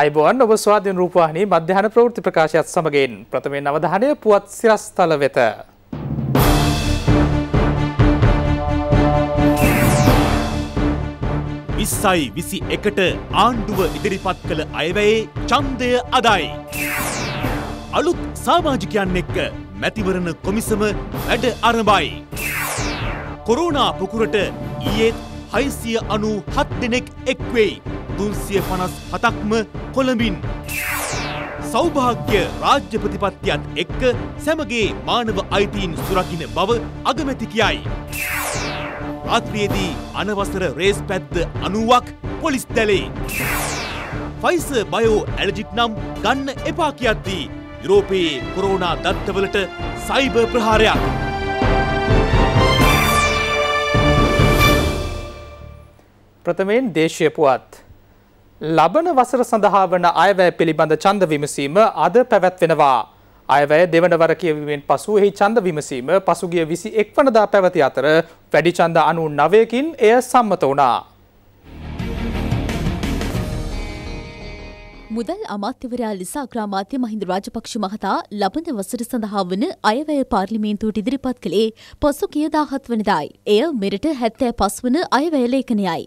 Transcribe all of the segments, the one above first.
අයිබෝන් ඔබ ස්වාධීන රූපවාහිනී මධ්‍යහන ප්‍රවෘත්ති ප්‍රකාශයත් සමගින් ප්‍රථමයෙන් අවධානය පුවත් සිරස්තල වෙත. විස්සයි විසි එකට ආණ්ඩුව ඉදිරිපත් කළ අයවැයේ චන්දය අදයි. අලුත් සාමාජිකයන් එක්ක මැතිවරණ කොමිසම වැඩ අරබයි. කොරෝනා පුකුරට ඊයේත් හයිසිය අනු හත් දෙනෙක් එක්වෙයි තුන්සිය පනස් හතක්ම කොළඹින්. සෞභාග්‍ය රාජ්‍ය ප්‍රතිපත්තියත් එක්ක සැමගේ මානව අයිතීන් සුරකින බව අගමැති කියයි. රාත්‍රියේදී අනවසර රේස් පැත්ද අනුවක් පොලිස් දැලේ. ෆයිස බයෝ ඇලජික් නම් ගන්න එපා කියද්දී යුරෝපයේ කොරෝනා දත්තවලට සයිබ ප්‍රහාරයක්. ප්‍රථමයෙන් දේශය පුවත්. ලබන වසර සඳහා වන අයවැය පිළිබඳ ඡන්ද විමසීම අද පැවැත්වෙනවා. අයවැය දෙවන වර කියවීමෙන් පසු එහි ඡන්ද විමසීම පසුගිය 21 වනදා පැවති අතර වැඩි ඡන්ද 99කින් එය සම්මත වුණා. මුදල් අමාත්‍යවරයා ලෙස අග්‍රාමාත්‍ය මහින්ද රාජපක්ෂ මහතා ලබන වසර සඳහා වන අයවැය පාර්ලිමේන්තුවට ඉදිරිපත් කළේ පසුගිය 17 වනදායි. එය මෙරට 75 වන අයවැය ලේඛනයයි.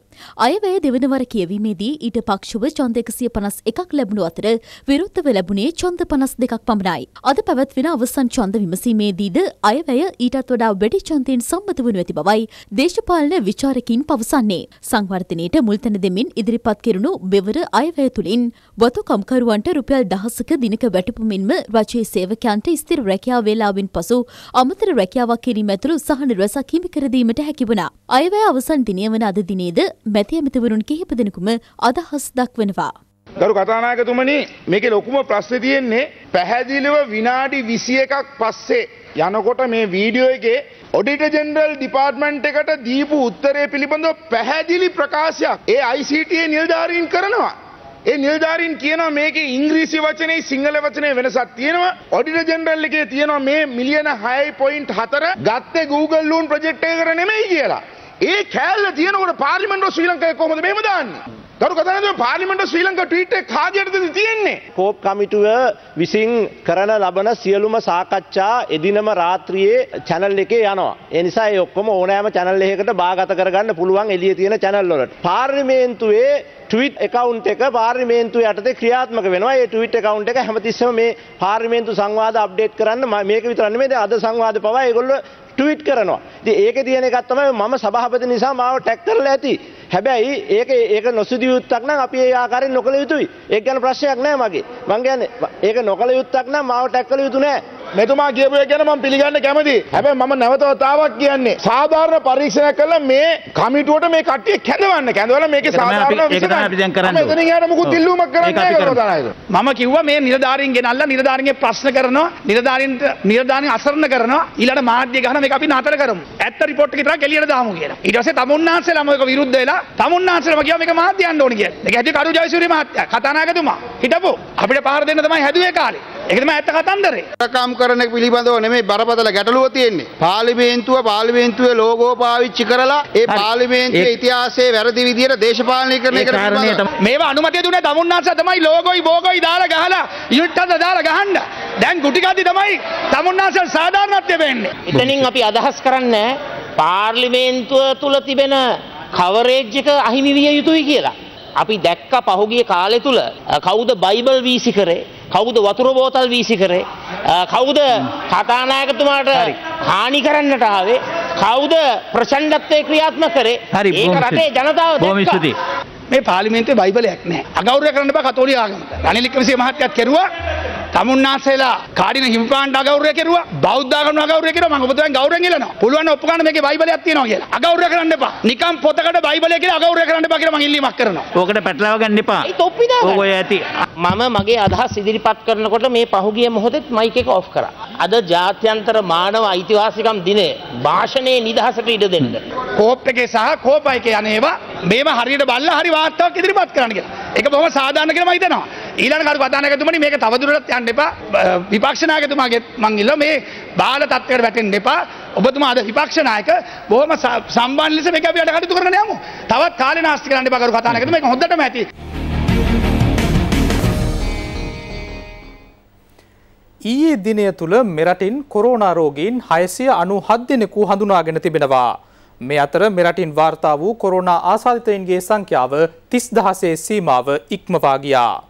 අයවැය දෙවන වර කියවීමේදී ඊට පක්ෂව ඡන්ද 151ක් ලැබුණු අතර විරුද්ධව ලැබුණේ ඡන්ද 52ක් පමණයි. අද පැවැත්වෙන අවසන් ඡන්ද විමසීමේදීද අයවැය ඊටත් වඩා වැඩි ඡන්දයෙන් සම්මත වනු ඇති බවයි දේශපාලන විචාරකින් පවසන්නේ. සංවර්ධනයට මුල්තැන දෙමින් ඉදිරිපත් කෙරුණු මෙවර අයවැය තුලින් වතු සතු කම්කරුවන්ට රුපියල් දහසක දිනක වැටපුමින්ම රජයේ සේවකයන්ට ස්ථිර රැකියා වේලාවෙන් පසු අමතර රැකියාවක් කිරීම ඇතුළු සහන රැසක් හිමි කර දීමට හැකි වුණා. අයවැය අවසන් දිනය වන අද දිනේද මැති ඇමතිවරුන් කිහිප දෙනෙකුම අදහස් දක්වනවා. ගරු කතානායකතුමනි මේකේ ලොකුම ප්‍රශ්නේ තියෙන්නේ පැහැදිලිව විනාඩි 21ක් පස්සේ යනකොට මේ වීඩියෝ එකේ ඔඩිටර් ජෙනරල් ඩිපාර්ට්මන්ට් එකට දීපු උත්තරය පිළිබඳව පැහැදිලි ප්‍රකාශයක් ඒ ICT නිලධාරීන් කරනවා. ඒ නිල්ධාරීන් කියනවා මේකේ ඉංග්‍රීසි වචනේ සිංහල වචනේ වෙනසක් තියෙනවා. ඔඩිටර් ජෙනරල් එකේ තියෙනවා මේ මිලියන 6.4 ගත්තේ Google Loan ප්‍රොජෙක්ට් එකකට නෙමෙයි කියලා. ඒ කෑල්ල තියෙනකොට පාර්ලිමේන්තුව ශ්‍රී ලංකාවේ කොහොමද මෙහෙම දාන්නේ? ගරු කතන පාලිමට ශ්‍රී ලංක ටීටේ කාජයටද තියෙන්නේ. කෝප් කමිටුව විසින් කරන ලබන සියලුම සාකච්ඡා එදිනම රාත්‍රියයේ චැනල් එකේ යනවා. එනිසා ඔක්කොම ඕනෑම චැනල් එකකට බාගත කරගන්න පුළුවන් එලිය තියෙන චැනල්ලොට. පාර්ලිමේන්තුවේ ටවිට් එකකවන්් එක පාර්මේන්තු යටතේ ක්‍රියාත්මක වෙනවා ටවිට් එකකවන්් එක හැමතිස්සම මේ පාර්මේන්තු සංවාද අප්ඩේට් කරන්න මේක විතරන්නේේද අද සංවාද පවා ඒගොල්ල ටවිට් කරනවා. ඒක තියෙන එකත්තම මම සභහපති නිසා මාව ටැක්කරල ඇති හැබැයි ඒක ඒක නොසිදිය යුත්තක් නම් අපි ඒ ආකාරයෙන් නොකළ යුතුයි. ඒක ගැන ප්‍රශ්නයක් නෑ මගේ. මං කියන්නේ ඒක නොකළ යුත්තක් නම් මාව ටැක් කළ යුතු නෑ. මෙතුමා කියපු එක ගැන මම පිළිගන්න කැමතියි. හැබැයි මම නැවත වතාවක් කියන්නේ සාධාරණ පරීක්ෂණයක් කළා මේ කමිටුවට මේ කට්ටිය කැඳවන්න. කැඳවලා මේකේ සාධාරණ විසඳන්න. අපි දැන් කරන්නේ. එතන යාර මුකුත් ඉල්ලුමක් කරන්නේ නැහැ මම කිව්වා මේ නිලධාරීන් ගෙනල්ලා නිලධාරීන්ගේ ප්‍රශ්න කරනවා. නිලධාරීන්ට නිලධාරීන් අසරණ කරනවා. ඊළඟ මාධ්‍ය ගහන මේක අපි නතර කරමු. ඇත්ත රිපෝට් එක විතරක් එළියට දාමු කියලා. ඊට පස්සේ තමුන්නාන්සේලාම ඒක විරුද්ධ වෙලා තමුන්නාන්සේලාම කිව්වා මේක මාධ්‍ය යන්න ඕනේ කියලා. ඒක හැටියට කරු ජයසූරිය මහත්තයා කතානායකතුමා හිටපො අපිට පාර දෙන්න තමයි හැදුවේ කාලේ. ඒක තමයි ඇත්ත කතන්දරේ. කාම් කරන පිළිබඳව නෙමෙයි බරපතල ගැටලුව තියෙන්නේ. පාර්ලිමේන්තුව පාර්ලිමේන්තුවේ ලෝගෝ පාවිච්චි කරලා ඒ පාර්ලිමේන්තුවේ ඉතිහාසයේ වැරදි විදියට දේශපාලනය කරන එක තමයි. මේවා අනුමැතිය දුන්නේ තමුන්නාස තමයි ලෝගෝයි බෝගෝයි දාලා ගහලා යුට්ටද දාලා ගහන්න. දැන් ගුටි ගද්දි තමයි තමුන්නාස සාධාරණත්වය වෙන්නේ. එතනින් අපි අදහස් කරන්නේ පාර්ලිමේන්තුව තුල තිබෙන කවරේජ් එක අහිමි විය යුතුයි කියලා. අපි දැක්ක පහුගිය කාලය තුල කවුද බයිබල් වීසි කරේ කවුද වතුර බෝතල් වීසි කරේ කවුද කතානායකතුමාට හානි කරන්නට ආවේ කවුද ප්‍රචණ්ඩත්වයේ ක්‍රියාත්මක කරේ ඒක රටේ ජනතාව දැක්කා මේ පාර්ලිමේන්තුවේ බයිබලයක් නැහැ අගෞරවය කරන්න බෑ කතෝලික ආගමට රනිල් වික්‍රමසිංහ මහත්තයත් කෙරුවා තමුන්නාසේලා කාඩින හිම්පාන්ට අගෞරය කෙරුවා බෞද්ධාගම අගෞරය කෙරුවා මම ඔබතුමන් ගෞරවයෙන් ඉල්ලනවා පුළුවන් ඔප්පු ගන්න මේකේ බයිබලයක් තියෙනවා කියලා අගෞරය කරන්න එපා නිකම් පොතකට බයිබලය කියලා අගෞරය කරන්න එපා කියලා මම ඉල්ලීමක් කරනවා ඕකට පැටලව ගන්න එපා ඔය ඇති මම මගේ අදහස් ඉදිරිපත් කරනකොට මේ පහුගිය මොහොතෙත් මයික් එක ඔෆ් කරා අද ජාත්‍යන්තර මානව අයිතිවාසිකම් දිනේ භාෂණයේ නිදහසට ඉඩ දෙන්න කෝප් එකේ සහ කෝපයික යන ඒවා මේවා හරියට බල්ලා හරි වාර්තාවක් ඉදිරිපත් කරන්න කියලා ඒක බොහොම සාධාරණ කියලා මම හිතනවා ඊළඟට කතානායකතුමනි මේක තවදුරටත් යන්න එපා විපක්ෂ නායකතුමාගෙත් මං ඉල්ලුවා මේ බාල තත්ත්වයකට වැටෙන්න එපා ඔබතුමා අද විපක්ෂ නායක බොහොම සම්බන්ධ ලෙස මේක අපි වැඩ කටයුතු කරගෙන යමු තවත් කාලේ නාස්ති කරන්න එපා කරු කතානායකතුමා මේක හොඳටම ඇති ඊයේ දිනය තුළ මෙරටින් කොරෝනාරෝගීන් හයසිය අනු හත් දෙනෙකු හඳුනාගෙන තිබෙනවා. මේ අතර මෙරටින් වාර්තා වූ කොරෝනා ආසාධිතයින්ගේ සංඛ්‍යාව තිස් දහසේ සීමාව ඉක්මවාගියා.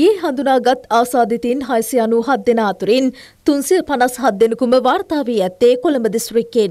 ඊයේ හඳුනාගත් ආසාධිතීන් හයිසි අනූ හත් දෙෙන අතුරින් තුන්සිල් පනස් හත් දෙනකුම වාර්තාාවී ඇත්තේ කොළඹ දිස්ත්‍රික්කෙන්.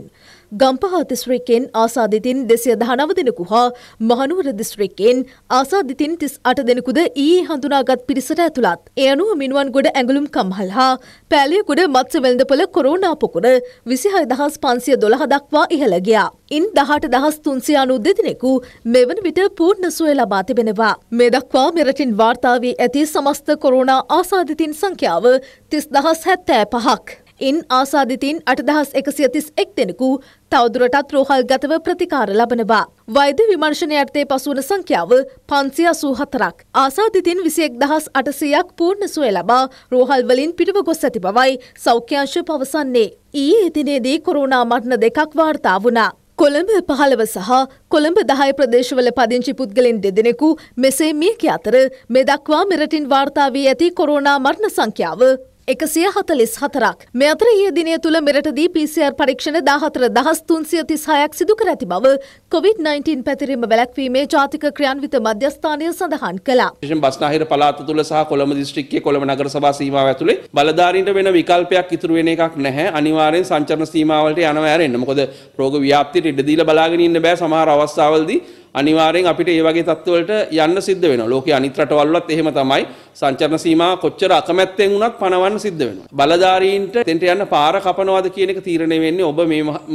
ගම්පහ දිස්ත්‍රික්කෙන් ආසාධිතින් දෙසිය දහනව දෙනෙකු හා මහනුවර දිස්ත්‍රික්කෙන් ආසාධිතින් තිස් අට දෙනෙකුද ඊයේ හඳුනාගත් පිරිසට ඇතුළත්. ඒ අනුව මිනුවන් ගොඩ ඇඟලුම් කම්හල් හා පෑලියකුඩ මත්ස වෙළඳපොළ කොරෝනා පොකුර විසිහය දහස් පන්සිය දොළහ දක්වා ඉහළ ගියා. ඉන් දහට දහස් තුන්සිය අනු දෙදිනෙකු මෙවන විට පූර්ණ සුවය ලබා තිබෙනවා. මේ දක්වා මෙරටින් වාර්තාාවී ඇති සමස්ත කොරෝනා ආසාධිතින් සංඛ්‍යාව තිස් දහස් හැත්තෑ පහක්. ඉන් ආසාධිතීන් අටදහස් එකසියතිස් එක් දෙෙනෙකු තවදුරටත් රෝහල් ගතව ප්‍රතිකාර ලබනවා. වෛද විමර්ශණය අර්ථය පසුවන සංඛ්‍යාව පන්සිය සූහතරක්. ආසාධිතින් විසියෙක් දහස් අටසයක් පූර්ණ සුවය ලබා රෝහල්වලින් පිටව ගොස් ඇති බවයි සෞඛ්‍යංශ පවසන්නේ. ඊයේ එතිනේදී කොරුණා මටන දෙකක් වාර්තා වුණා. කොළඹ පහළව සහ කොළඹ දහය ප්‍රදේශවල පදිංචි පුද්ගලින් දෙදෙනෙකු මෙසේ මියක අතර මෙදක්වා මෙරටින් වාර්තා වී ඇති කොරෝනා මරණ සංඛ්‍යාව එකසිය හතලිස් හතරක්. මෙ අතර ඒ දිනය තුළ මෙරටදී PCR පරීක්ෂණ දාහතර දහස් තුන්සිය තිස්හයක් සිදු කර ඇති බව COVID-19 පැතිරීම වැලැක්වීමේ ජාතික ක්‍රියන්විත මධ්‍යස්ථානය සඳහන් කළා. විශේෂයෙන් බස්නාහිර පළාත තුළ සහ කොළඹ දිස්ත්‍රික්කයේ කොළඹ නගර සභා සීමාව ඇතුලේ බලධාරීන්ට වෙන විකල්පයක් ඉතුරු වෙන එකක් නැහැ. අනිවාර්යෙන් සංචරණ සීමාවලට යනවා ඇරෙන්න. මොකද රෝග ව්‍යාප්තියට ඉඩ දීලා බලාගෙන ඉන්න බෑ සමහර අවස්ථාවලදී අනිවාරයෙන් අපිට ඒ වගේ තත්ත්වලට යන්න සිද්ධ වෙන ලෝක අනිත්‍රටවල්ලත් එහෙම තමයි සංචරණ සීම කොච්චර අකමැත්තෙන් වුණත් පනවන්න සිද්ධ වෙන. බලධාරීන්ට තෙන්ට යන්න පාර කපනවාද කියනක තීරණය වෙන්නේ ඔබ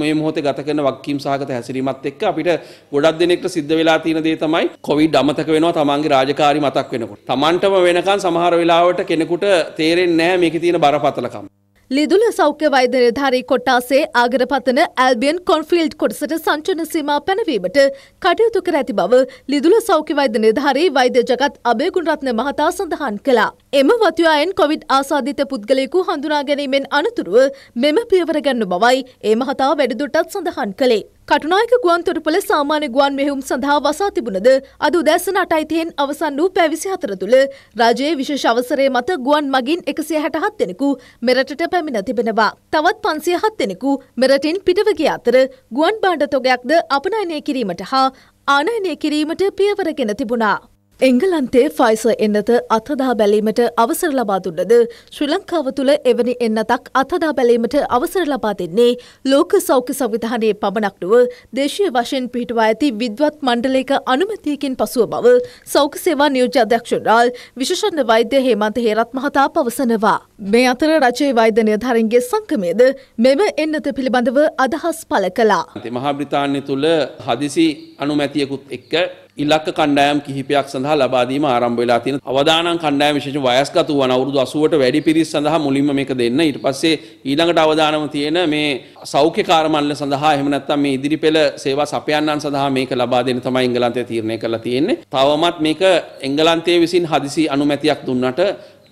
මේ මොහොත ගත කරන වක්කීම් සහගත හැසිරීමත් එක්ක අපිට ගොඩක් දෙනෙක්ට සිද්ධ වෙලා තියෙන දේ තමයි කොවිඩ් අමතක වෙනවා තමන්ගේ රාජකාරි මතක් වෙනකොට. තමන්ටම වෙනකන් සමහර වෙලාවට කෙනෙකුට තේරෙන්නේ නැහැ මේකේ තියෙන බරපතලකම. ලිදුල සෞඛ්‍ය වෛද්‍යනිර්ධාරී කොට්ටාසේ ආගරපතන ඇල්බියන් කොන්ෆිල්ඩ් කොටසට සංචන සීමා පැනවීමට කටයුතු කර ඇති බව ලිදුල සෞඛ්‍ය වෛද්‍ය නිර්ධාරී වෛද්‍ය ජගත් අබේගුණරත්න මහතා සඳහන් කළා. එම වතුයායෙන් කොවිඩ් ආසාධිත පුද්ගලයෙකු හඳුනා ගැනීමෙන් අනතුරුව මෙම පියවර ගන්න බවයි ඒ මහතා වැඩිදුරටත් සඳහන් කළේ. කටුනායක ගුවන්තොටුපළ සාමාන්‍ය ගුවන් මෙහෙයුම් සඳහා වසා තිබුණද අද උදෑසන 8යිතෙන් අවසන් වූ පැය 24 තුළ රජයේ විශේෂ අවසරය මත ගුවන් මගින් 167 දෙනෙකු මෙරටට පැමිණ තිබෙනවා. තවත් 507 දෙනෙකු මෙරටින් පිටව ගිය අතර ගුවන් භාණ්ඩ තොගයක්ද අපනයනය කිරීමට හා ආනයනය කිරීමට පියවර ගෙන තිබුණා. එංගලන්තේ ෆයිස එන්නත අත්හදා බැලීමට අවසර ලබා දුන්නද ශ්‍රී ලංකාව තුළ එවැනි එන්නතක් අත්හදා බැලීමට අවසර ලබා දෙන්නේ ලෝක සෞඛ්‍ය සංවිධානයේ පමණක් නොව දේශීය වශයෙන් පිහිටවා ඇති විද්වත් මණ්ඩලයක අනුමැතියකින් පසුව බව සෞඛ්‍ය සේවා නියෝජ්‍ය අධ්‍යක්ෂ රාල් විශේෂඥ වෛද්‍ය හේමන්ත හේරත් මහතා පවසනවා. මේ අතර රජයේ වෛද්‍ය නිලධාරීන්ගේ සංගමයද මෙම එන්නත පිළිබඳව අදහස් පළ කළා. මහා බ්‍රිතාන්‍ය තුළ හදිසි අනුමැතියකුත් එක්ක ඉලක්ක කණ්ඩායම් කිහිපයක් සඳහා ලබාදීම ආරම්භ වෙලා තියෙන අවදානම් කණ්ඩායම් විශේෂ වයස්ගත වන අවුරුදු 80ට වැඩි පිරිස් සඳහා මුලින්ම මේක දෙන්න ඊට පස්සේ ඊළඟට අවදානම තියෙන මේ සෞඛ්‍ය කාර්මණ්ඩල සඳහා එහෙම නැත්නම් මේ ඉදිරි පෙළ සේවා සපයන්නන් සඳහා මේක ලබා දෙන්න තමයි එංගලන්තය තීරණය කරලා තියෙන්නේ තවමත් මේක එංගලන්තය විසින් හදිසි අනුමැතියක් දුන්නට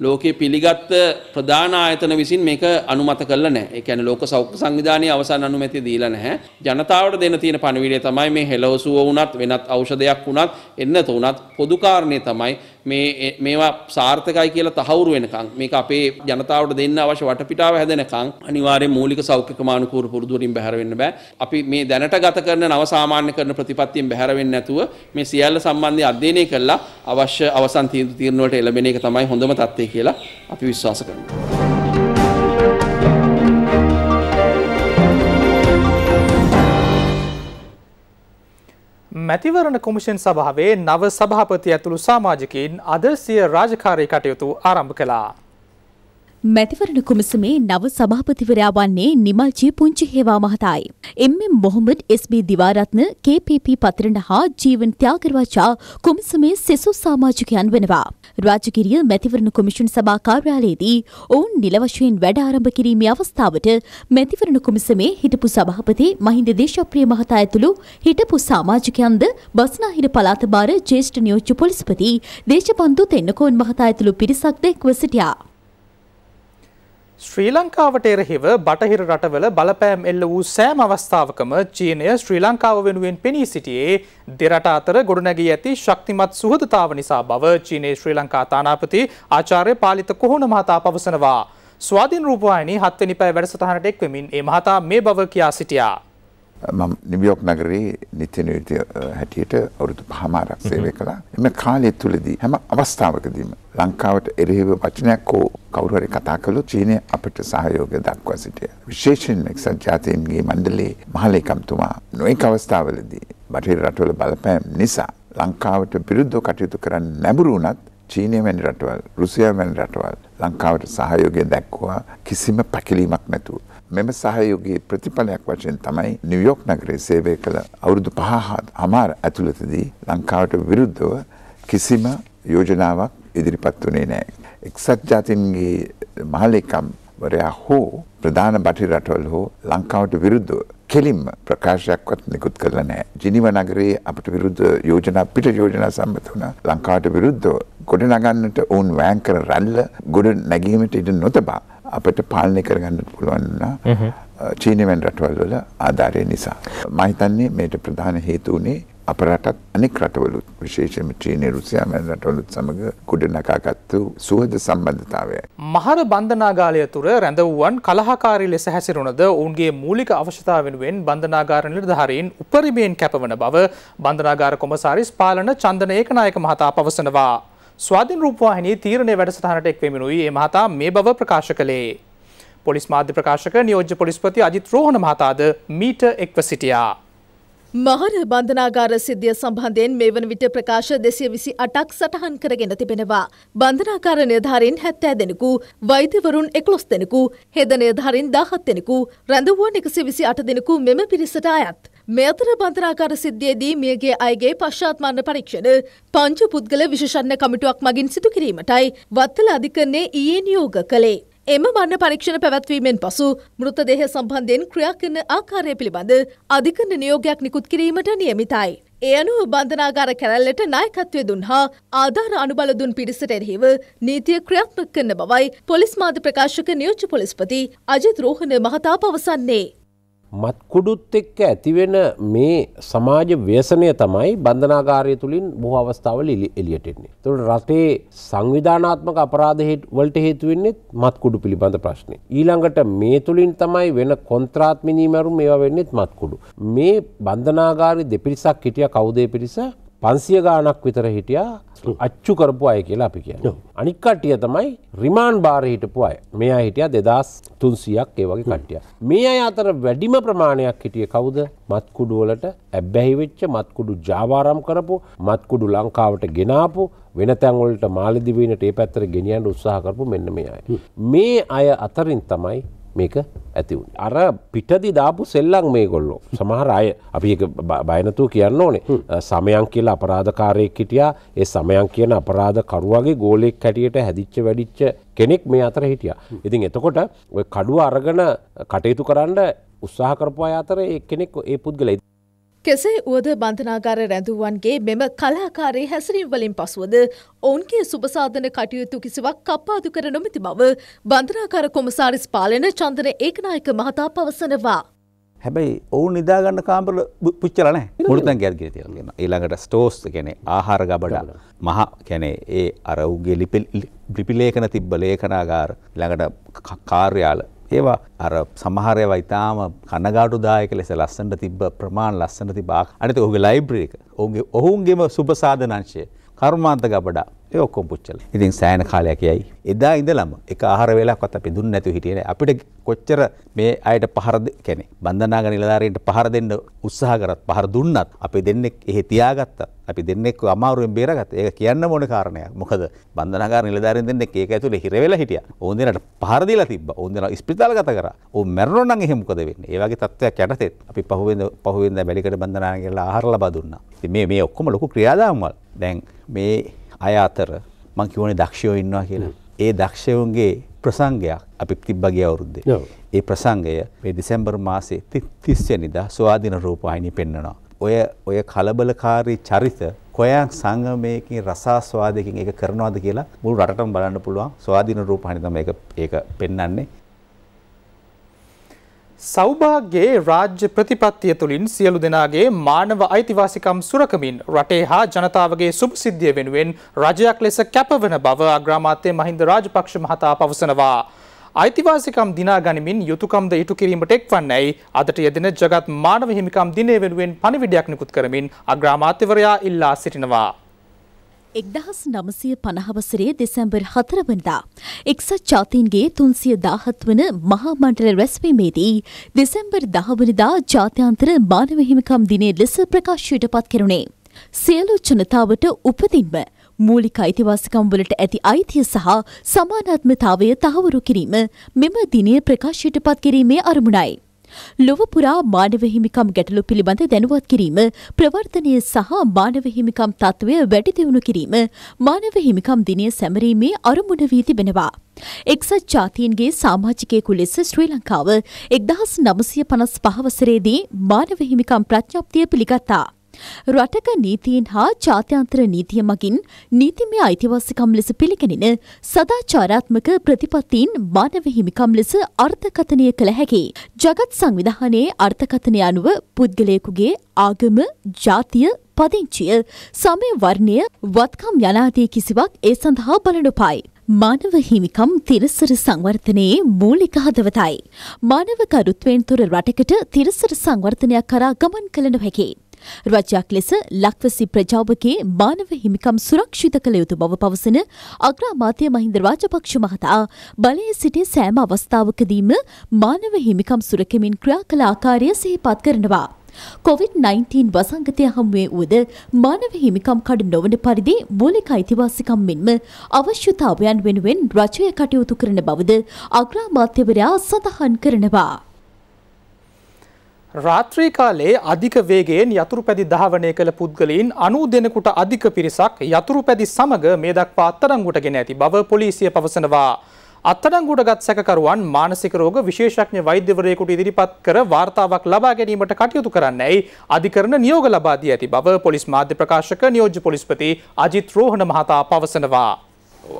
ලෝකයේ පිළිගත් ප්‍රධාන ආයතන විසින් මේක අනුමත කළා නැහැ. ඒ කියන්නේ ලෝක සෞඛ්‍ය සංවිධානයේ අවසන් අනුමැතිය දීලා නැහැ. ජනතාවට දෙන්න තියෙන පණිවිඩය තමයි මේ හෙලවසුව වුණත් වෙනත් ඖෂධයක් වුණත් එන්නත වුණත් පොදු කාරණේ තමයි මේ මේවා සාර්ථකයි කියලා තහවුරු වෙනකන් මේක අපේ ජනතාවට දෙන්න අවශ්‍ය වටපිටාව හැදෙනකන් අනිවාර්යෙන් මූලික සෞඛ්‍ය ක්‍රමානුකූල පුරුදු වලින් බැහැර වෙන්න බෑ. අපි මේ දැනට ගත කරන නව සාමාන්‍ය කරන ප්‍රතිපත්තියෙන් බැහැර වෙන්නේ නැතුව මේ සියල්ල සම්බන්ධයෙන් අධ්‍යයනය කළා අවශ්‍ය අවසන් තීරණ වලට එළඹෙන එක තමයි හොඳම තත්ත්වය කියලා අපි විශ්වාස කරනවා. මැතිවරණ කොමිෂන් සභාවේ නව සභාපති ඇතුළු සාමාජිකයින් අද සිය රාජකාරී කටයුතු ආරම්භ කළා. මැතිවරණ කොමිසමේ නව සභාපතිවරයා වන්නේ නිමල්ජී පුංචි හේවා මහතායි. M M. Mohamed S B. Diwaratne K P P. Pathirana හා ජීවන් ත්‍යාගරවචා කොමිසමේ සෙසු සමාජිකයන් වෙනවා. රාජකීය මැතිවරණ කොමිෂන් සභා කාර්යාලයේදී ඔවුන් නිල වශයෙන් වැඩ ආරම්භ කිරීමේ අවස්ථාවට මැතිවරණ කොමිසමේ හිටපු සභාපති මහින්ද දේශප්‍රිය මහතා ඇතුළු හිටපු සමාජිකයන්ද බස්නාහිර පළාත බාර ජ්‍යෙෂ්ඨ නියෝජ්‍ය පොලිස්පති දේශපන්දු තෙන්නකෝන් මහතා ඇතුළු පිරිසක් දෙක්ව සිටියා. ශ්‍රී ලංකාවට එරෙහිව බටහිර රටවල බලපෑම් එල්ල වූ සෑම අවස්ථාවකම චීනය ශ්‍රී ලංකාව වෙනුවෙන් පෙනී සිටියේ දෙරට අතර ගොඩනැගී ඇති ශක්තිමත් සුහදතාව නිසා බව චීනයේ ශ්‍රී ලංකා තානාපති ආචාර්ය පාලිත කොහොන මහතා පවසනවා. ස්වාධීන් රූපවාහිනී හත්වෙනි පැය වැඩසටහනට එක්වෙමින් ඒ මහතා මේ බව කියා සිටියා. මම නිවියෝක් නගරේ නිත්‍ය නියුති හැටියට අවුරුදු පහමාරක් සේවය කළා. එම කාලය තුලදී හැම අවස්ථාවකදීම ලංකාවට එරෙහිව වචනයක් හෝ කවුරු හරි කතා කළොත් චීනය අපට සහයෝගය දක්වා සිටියා. විශේෂයෙන්ම එක්සත් ජාතීන්ගේ මණ්ඩලයේ මහලේකම්තුමා නොඑක අවස්ථාවලදී බටහිර රටවල බලපෑම් නිසා ලංකාවට විරුද්ධව කටයුතු කරන්න නැඹුරු වුණත් චීනය වැනි රටවල් රුසියා වැනි රටවල් ලංකාවට සහයෝගය දැක්වා කිසිම පැකිලීමක් නැතුව. මෙම සහයෝගයේ ප්‍රතිඵලයක් වශයෙන් තමයි නිවයෝක් නගරේ සේවය කළ අවුරුදු පහ අමාර ඇතුළතදී ලංකාවට විරුද්ධව කිසිම යෝජනාවක් ඉදිරිපත් වනේ නෑ. එක්සත් ජාතින්ගේ මහලෙකම් වරයා හෝ ප්‍රධාන බටි රටවල් හෝ ලංකාවට විරුද්ධව කෙලින්ම ප්‍රකාශයක්වත් නිකුත් කරලා නෑ. ජිනිව නගරේ අපට විරුද්ධ යෝජනා පිට යෝජනා සම්බන්ධ වුණා. ලංකාවට විරුද්ධව ගොඩ නගන්නට ඔවුන් වෑන් කර රැල්ල ගොඩ නැගීමට ඉඩ නොතබා අපට පාලනය කරගන්න පුළුවන් වුණා චීනවැන් රටවල් වල ආධාරය නිසා. මම හිතන්නේ මේට ප්‍රධාන හේතු උනේ අප රටත් අනෙක් රටවලුත් විශේෂම චීනය රුසියාමන් රටවලුත් සමඟ කුඩ නකාගත්තු සුවද සම්බන්ධතාවය. මහර බන්ධනාගාලය තුර රැඳවුවන් කලහකාරි ලෙස හැසිරුණද ඔවුන්ගේ මූලික අවශ්‍යතා වෙනුවෙන් බන්ධනාගාර නිර්ධාරීන් උපරිමයෙන් කැපවන බව බන්ධනාගාර කොමසාරිස් පාලන චන්දන ඒකනායක මහතා පවසනවා. ස්වාධීන් රූපවාහිනී තීරණය වැඩසටහනට එක්වෙමිනුයි ඒ මහතා මේ බව ප්‍රකාශ කළේ. පොලිස් මාධ්‍ය ප්‍රකාශක නියෝජ්‍ය පොලිස්පති අජිත් රෝහණ මහතාද මීට එක්ව සිටියා. මහර බන්ධනාගාර සිද්ධිය සම්බන්ධයෙන් මේ වන විට ප්‍රකාශ දෙසිය විසි අටක් සටහන් කරගෙන තිබෙනවා. බන්ධනාකාර නිධාරින් හැත්තෑ දෙනෙකු, වෛද්‍යවරුන් එකොස් දෙනෙකු, හෙද නිධාරින් දහත් දෙනෙකු, රැඳවුවන් එකසි විසි අට දෙනෙකු මෙම පිරිසට අයත්. මෙතර බන්තරාකාර සිද්ධියේදී මියගේ අයගේ පශ්චාත් මරණ පරීක්ෂණ පංච පුද්ගල විශේෂඥ කමිටුවක් මගින් සිදු කිරීමටයි වත්තල අධිකරණයේ ඊයේ නියෝග කළේ. එම මරණ පරීක්ෂණ පැවැත්වීමෙන් පසු මෘතදේහ සම්බන්ධයෙන් ක්‍රියා කරන ආකාරය පිළිබඳ අධිකරණ නියෝගයක් නිකුත් කිරීමට නියමිතයි. ඒ අනුව බන්ධනාගාර කැරැල්ලට නායකත්වය දුන් හා ආධාර අනුබල දුන් පිරිසට එරෙහිව නීතිය ක්‍රියාත්මක කරන බවයි පොලිස් මාධ්‍ය ප්‍රකාශක නියෝජ්‍ය පොලිස්පති අජිත් රෝහණ මහතා පවසන්නේ. මත්කුඩුත් එක්ක ඇතිවෙන මේ සමාජ ව්‍යසනය තමයි බන්ධනාගාරය තුළින් බොහ අවස්ථාවල එලියටෙන්නේ. තුළ රටේ සංවිධානාත්මක අපරාධ වලට හේතුවෙන්නේෙත් මත්කුඩු පිළිබඳ ප්‍රශ්නය. ඊළඟට මේ තුළින් තමයි වෙන කොන්ත්‍රාත්මිනීමරු මේවා වෙන්නෙත් මත්කුඩු. මේ බන්ධනාගාරි දෙපිරිසක් හිටිය කවුදේ පිරිස පන්සිය ගානක් විතර හිටියා අච්චු කරපු අය කියලා අපි කියන. අනික්කට්ටිය තමයි රිමාන් බාර හිටපු අය මේ හිටිය දෙදස් තුන්සියක් ඒ වගේ කට්ටිය. මේ අය අතර වැඩිම ප්‍රමාණයක් හිටිය කවුද මත්කුඩුවලට ඇබ්බැහිවෙච්ච මත්කුඩු ජාවාරම් කරපු මත්කුඩු ලංකාවට ගෙනාපු වෙන තැන්වලට මාලදිවීනට ඒ පැත්තර ගෙනියන්න උත්සාහ කරපු මෙන්න මේ අය. මේ අය අතරින් තමයි මේක ඇතිවුණ. අර පිටදි දාපු සෙල්ලං මේ ගොල්ලෝ සමහර අය අපි බයනතුව කියන්න ඕනේ සමයන් කියලා අපරාධකාරයෙක් හිටියා ඒ සමයන් කියන අපරාධකරුවගේ ගෝලෙක් හැටියට හැදිච්ච වැඩිච්ච කෙනෙක් මේ අතර හිටියා. ඉතින් එතකොට ඔය කඩුව අරගෙන කටයුතු කරන්න උත්සාහ කරපු අය අතර ඒ කෙනෙක් ඒ පුද්ගලයි. කෙසේ වුවද බන්ධනාගාර රැඳුවන්ගේ මෙම කලාකාරයේ හැසිරීම් වලින් පසුවද ඔවුන්ගේ සුබසාධන කටයුතු කිසිවක් කප්පාදු කර නොමැති බව බන්ධනාකාර කොමසාරිස් පාලන චන්දන ඒකනායක මහතා පවසනවා. හැබැයි ඔවුන් නිදාගන්න කාමරල පුච්චල නැහැ. මුළුතන් ගැල්ගෙන තියලා ඊළඟට ස්ටෝස් කියන්නේ ආහාර ගබඩා මහා කියන්නේ ඒ අර උගේ ලිපි ලිපි ලේඛන තිබ්බ ලේඛනාගාර ඊළඟට කාර්යාල ඒවා අර සමහරයව ඉතාම කනගාටු දායක ලෙස ලස්සට තිබ ප්‍රමාණ ලස්සන තිබා අනත ඔහුගේ ලයිබ්‍රේක ඔහුන්ගේම සුපසාධනංශය කර්මාන්ත ගබඩා ඒ ඔක්කොම පුච්චලා. ඉතින් සෑයන කාලයක් යයි. එදා ඉඳලම එක ආහාර වේලාවක්වත් අපි දුන්නේ නැතුව හිටියේ නෑ. අපිට කොච්චර මේ අයට පහර කියන්නේ බන්ධනාග නිලධාරීන්ට පහර දෙන්න උත්සාහ කරත් පහර දුන්නත් අපි දෙන්නේ එහෙ තියාගත්තා. අපි දෙන්නේ අමාරුවෙන් බේරගත්තා. ඒක කියන්න ඕන කාරණයක්. මොකද බන්ධනාගාර නිලධාරීන් දෙන්නේ ඒක ඇතුලේ හිර වෙලා හිටියා. ඕන් දෙනාට පහර දීලා තිබ්බා. ඕන් දෙනා ඉස්පිරිතාල ගත කරා. ඕන් මැරුණා නම් එහෙ මොකද වෙන්නේ? ඒ වගේ තත්ත්වයක් යටතේත් අපි පහුවෙන්ද පහුවෙන්ද බැලිකඩ බන්ධනාගාර කියලා ආහාර ලබා දුන්නා. ඉතින් මේ මේ ඔක්කොම ලොකු ක්‍රියාදාමවල දැන් මේ අය අතර මං කිවනේ දක්ෂයෝ ඉන්නවා කියලා. ඒ දක්ෂයවුන්ගේ ප්‍රසංගයක් අපි තිබ්බගේ අවුරුද්දේ. ඒ ප්‍රසංගය මේ දෙසැම්බර් මාසේ 30 වෙනිදා ස්වාධීන රූපවාහිනිය පෙන්වනවා. ඔය ඔය කලබලකාරී චරිත කොයන් සංගමයකින් රසාස්වාදයකින් ඒක කරනවාද කියලා මුළු රටටම බලන්න පුළුවන් ස්වාධීන රූපවාහිනිය තමයි ඒක ඒක පෙන්වන්නේ. සෞභාග්‍යයේ රාජ්‍ය ප්‍රතිපත්තිය තුළින් සියලු දෙනාගේ මානව අයිතිවාසිකම් සුරකමින් රටේ හා ජනතාවගේ සුභසිද්ධිය වෙනුවෙන් රජයක් ලෙස කැපවන බව අග්‍රාමාත්‍ය මහින්ද රාජපක්ෂ මහතා පවසනවා. අයිතිවාසිකම් දිනා ගනිමින් යුතුකම්ද ඉටු කිරීමට එක්වන්නැයි අදට යෙදෙන ජගත් මානව හිමිකම් දිනය වෙනුවෙන් පණිවිඩයක් නිකුත් කරමින් අග්‍රාමාත්‍යවරයා ඉල්ලා සිටිනවා. එක්දහස් නමසය පණහවසරේ දෙසැම්බර් හතරවනදා. එක්සත් ජාතීන්ගේ තුන්සිය දාහත් වන මහාමණ්ඩල රැස්වීමේදී දෙසැම්බර් දහවනදා ජාත්‍යන්තර මානවහිමිකම් දිනේ ලෙස ප්‍රකාශයට පත් කෙරුණේ. සියලු ජනතාවට උපදින්ම මූලික අයිතිවාසිකම් වලට ඇති අයිතිය සහ සමානාත්මතාවය තහවුරු කිරීම මෙම දිනය ප්‍රකාශයට පත් කිරීමේ අරමුණයි. ලොව පුරා මානව හිමිකම් ගැටලු පිළිබඳ දැනුවත් කිරීම, ප්‍රවර්ධනය සහ මානව හිමිකම් තත්ත්වය වැඩි දියුණු කිරීම මානව හිමිකම් දිනය සැමරීමේ අරමුණ වී තිබෙනවා. එක්සත් ජාතීන්ගේ සාමාජිකයෙකු ලෙස ශ්‍රී ලංකාව එක්දහස් නමසය පනස් පහවසරේදී මානව හිමිකම් ප්‍රඥප්තිය පිළිගත්තා. රටක නීතියෙන් හා ජාත්‍යන්තර නීතිය මගින් නීතිමය අයිතිවාසිකම් ලෙස පිළිගැනෙන සදාචාරාත්මක ප්‍රතිපත්තීන් මානව හිමිකම් ලෙස අර්ථකථනය කළ හැකි. ජගත් සංවිධානයේ අර්ථකථනය අනුව පුද්ගලයෙකුගේ ආගම, ජාතිය, පදිංචිය, සමය වර්ණය, වත්කම් යනාදී කිසිවක් ඒ සඳහා බලනොපයි. මානව හිමිකම් තිරසර සංවර්ධනයේ මූලික හදවතයි. මානව කරුත්වෙන් තුර රටකට තිරසර සංවර්ධනයක් කරා ගමන් කළ නොහැකි. රජයක් ලෙස ලක්වසි ප්‍රජාවගේ මානව හිමිකම් සුරක්ෂිත කළ යුතු බව පවසන අග්‍රාමාත්‍ය මහින්ද රාජපක්ෂ මහතා බලයේ සිටි සෑම අවස්ථාවකදීම මානව හිමිකම් සුරකමින් ක්‍රියා කළ ආකාරය සිහිපත් කරනවා. කොවිD-19 වසංගතය හමුවේ වුවද මානව හිමිකම් කඩ නොවන පරිදි මූලික අයිතිවාසිකම් මෙන්ම අවශ්‍යතාවයන් වෙනුවෙන් රජය කටයුතු කරන බවද අග්‍රාමාත්‍යවරයා සඳහන් කරනවා. රාත්‍රී කාලයේ අධික වේගයෙන් යතුරු පැදි දහවනය කළ පුද්ගලයින් අනූ දෙනෙකුට අධික පිරිසක් යතුරු පැදි සමග මේ දක්වා අත්තරංගුට ගෙන ඇති බව පොලිසිය පවසනවා. අත්තරංගුට ගත් සැකකරුවන් මානසික රෝග විශේෂඥ වෛද්‍යවරයෙකුට ඉදිරිපත් කර වාර්තාවක් ලබා ගැනීමට කටයුතු කරන්නයි අධිකරණ නියෝග ලබා දී ඇති බව පොලිස් මාධ්‍ය ප්‍රකාශක නියෝජ්‍ය පොලිස්පති අජිත් රෝහණ මහතා පවසනවා.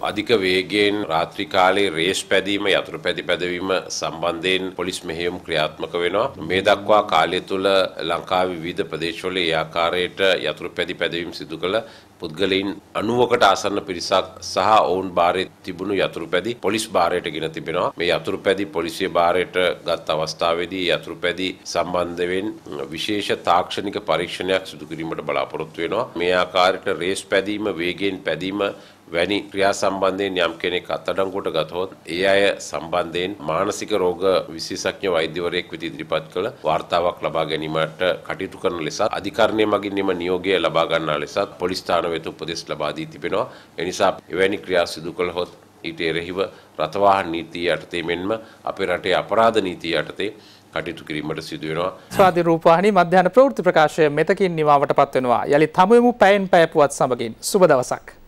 අධික වේගයෙන් රාත්‍රී කාලේ රේස් පැදීම යතුරු පැදි පැදවීම සම්බන්ධයෙන් පොලිස් මෙහෙයුම් ක්‍රියාත්මක වෙනවා. මේ දක්වා කාලය තුළ ලංකාවේ විවිධ ප්‍රදේශවල ඒ ආකාරයට යතුරු පැදි පැදවීම සිදු කළ පුද්ගලයින් 90කට ආසන්න පිරිසක් සහ ඔවුන් බාරේ තිබුණු යතුරු පැදි පොලිස් බාරයට ගෙන තිබෙනවා. මේ යතුරු පැදි පොලිසිය බාරයට ගත් අවස්ථාවේදී යතුරු පැදි සම්බන්ධයෙන් විශේෂ තාක්ෂණික පරීක්ෂණයක් සිදු කිරීමට බලාපොරොත්තු වෙනවා. මේ ආකාරයට රේස් පැදීම වේගයෙන් පැදීම වැනි ක්‍රියා සම්බන්ධයෙන් යම් කෙනෙක් අත්අඩංගුවට ගතහොත් ඒ අය සම්බන්ධයෙන් මානසික රෝග විශේෂඥ වෛද්‍යවරයෙක් වෙත ඉදිරිපත් කළ වාර්තාවක් ලබා ගැනීමට කටයුතු කරන ලෙසත් අධිකරණය මගින් එම නියෝගය ලබා ගන්නා ලෙසත් පොලිස් ස්ථාන වෙත උපදෙස් ලබා දී තිබෙනවා. ඒ නිසා එවැනි ක්‍රියා සිදු කළහොත් ඊට එරෙහිව රථවාහන නීතිය යටතේ මෙන්ම අපේ රටේ අපරාධ නීතිය යටතේ කටයුතු කිරීමට සිදු වෙනවා. ස්වාධීන රූපවාහිනී මධ්‍යහන ප්‍රවෘත්ති ප්‍රකාශය මෙතකින් නිමාවට පත් වෙනවා. යලි තමයමු පැයෙන් පැය පුවත් සමගින් සුබ දවසක්.